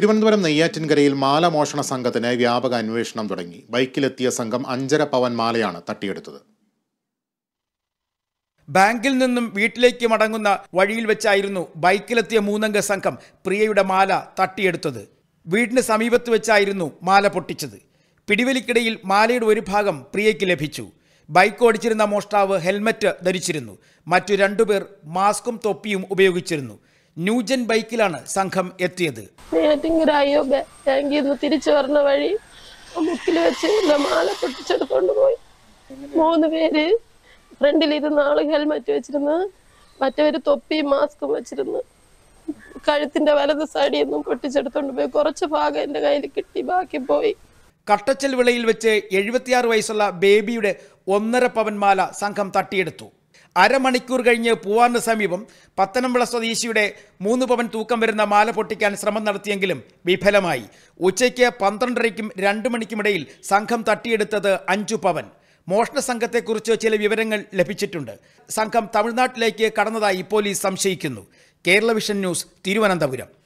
തിരുവനന്തപുരം നെയ്യാറ്റിൻകരയിൽ മാലമോഷണ സംഘത്തിന് വ്യാപക അന്വേഷണം തുടങ്ങി ബൈക്കിലെത്തിയ സംഘം അഞ്ചര പവൻ മാലയാണ് തട്ടിയെടുത്തത് ബാങ്കിൽ നിന്നും വീട്ടിലേക്ക് മടങ്ങുന്ന വഴിയിൽ വെച്ചായിരുന്നു ബൈക്കിലെത്തിയ മൂന്നംഗ സംഘം പ്രിയയുടെ മാല തട്ടിയെടുത്തത് വീടിന് സമീപത്ത് വെച്ചായിരുന്നു മാല പൊട്ടിച്ചത് പിടിവലിക്കിടയിൽ മാലയുടെ ഒരു ഭാഗം പ്രിയയ്ക്ക് ലഭിച്ചു ബൈക്ക് ഓടിച്ചിരുന്ന മോഷ്ടാവ് ഹെൽമറ്റ് ധരിച്ചിരുന്നു മറ്റു രണ്ടുപേർ മാസ്കും തൊപ്പിയും ഉപയോഗിച്ചിരുന്നു ന്യൂജൻ ബൈക്കിലാണ് സംഘം എത്തിയത് ബാങ്കിൽ തിരിച്ചു വരുന്ന വഴി മുക്കിൽ വെച്ച് മാല പൊട്ടിച്ചെടുത്തോണ്ട് പോയി മൂന്ന് പേര് ഫ്രണ്ടിൽ ഇരുന്ന ആള് ഹെൽമെറ്റ് വെച്ചിരുന്നു മറ്റവര് തൊപ്പി മാസ്കും വെച്ചിരുന്നു കഴുത്തിന്റെ വലത് സൈഡിൽ നിന്നും പൊട്ടിച്ചെടുത്തോണ്ട് പോയി കുറച്ച് ഭാഗം എന്റെ കയ്യിൽ കിട്ടി ബാക്കി പോയി കട്ടച്ചൽ വിളയിൽ വെച്ച് എഴുപത്തിയാറ് വയസ്സുള്ള ബേബിയുടെ ഒന്നര പവൻ മാല സംഘം തട്ടിയെടുത്തു അരമണിക്കൂർ കഴിഞ്ഞ് പൂവാറിന് സമീപം പത്തനംപിള സ്വദേശിയുടെ മൂന്ന് പവൻ തൂക്കം വരുന്ന മാല പൊട്ടിക്കാൻ ശ്രമം നടത്തിയെങ്കിലും വിഫലമായി ഉച്ചയ്ക്ക് പന്ത്രണ്ടരയ്ക്കും രണ്ട് മണിക്കുമിടയിൽ സംഘം തട്ടിയെടുത്തത് അഞ്ചു പവൻ മോഷണ സംഘത്തെക്കുറിച്ച് ചില വിവരങ്ങൾ ലഭിച്ചിട്ടുണ്ട് സംഘം തമിഴ്നാട്ടിലേക്ക് കടന്നതായി പോലീസ് സംശയിക്കുന്നു കേരള വിഷൻ ന്യൂസ് തിരുവനന്തപുരം